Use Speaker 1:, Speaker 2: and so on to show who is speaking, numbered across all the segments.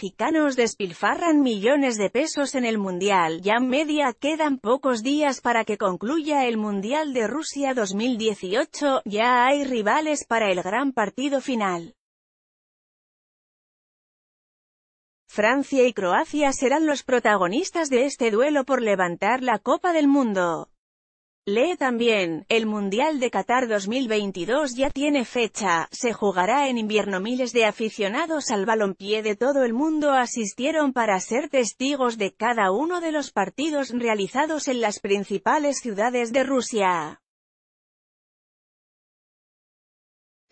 Speaker 1: mexicanos despilfarran millones de pesos en el Mundial, ya media quedan pocos días para que concluya el Mundial de Rusia 2018, ya hay rivales para el gran partido final. Francia y Croacia serán los protagonistas de este duelo por levantar la Copa del Mundo. Lee también, el Mundial de Qatar 2022 ya tiene fecha, se jugará en invierno. Miles de aficionados al balompié de todo el mundo asistieron para ser testigos de cada uno de los partidos realizados en las principales ciudades de Rusia.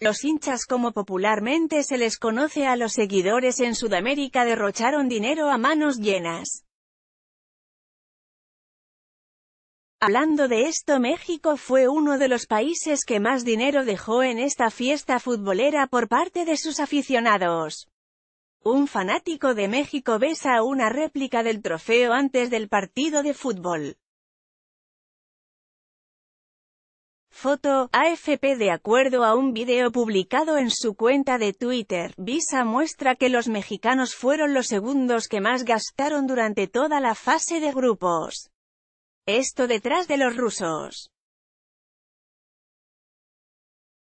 Speaker 1: Los hinchas como popularmente se les conoce a los seguidores en Sudamérica derrocharon dinero a manos llenas. Hablando de esto México fue uno de los países que más dinero dejó en esta fiesta futbolera por parte de sus aficionados. Un fanático de México besa una réplica del trofeo antes del partido de fútbol. Foto, AFP De acuerdo a un video publicado en su cuenta de Twitter, Visa muestra que los mexicanos fueron los segundos que más gastaron durante toda la fase de grupos. Esto detrás de los rusos.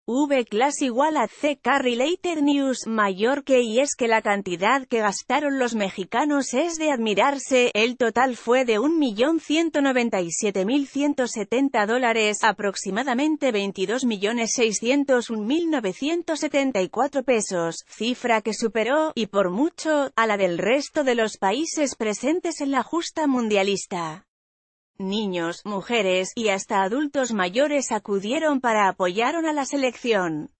Speaker 1: V-Class igual a C. Related News mayor que y es que la cantidad que gastaron los mexicanos es de admirarse, el total fue de 1.197.170 dólares, aproximadamente 22.601.974 pesos, cifra que superó, y por mucho, a la del resto de los países presentes en la justa mundialista. Niños, mujeres, y hasta adultos mayores acudieron para apoyaron a la selección.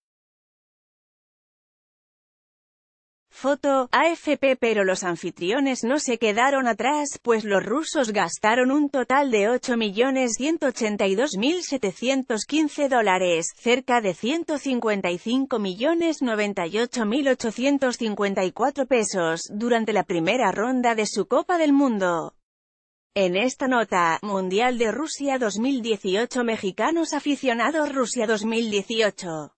Speaker 1: Foto, AFP pero los anfitriones no se quedaron atrás, pues los rusos gastaron un total de 8.182.715 dólares, cerca de 155.098.854 pesos, durante la primera ronda de su Copa del Mundo. En esta nota, Mundial de Rusia 2018 Mexicanos aficionados Rusia 2018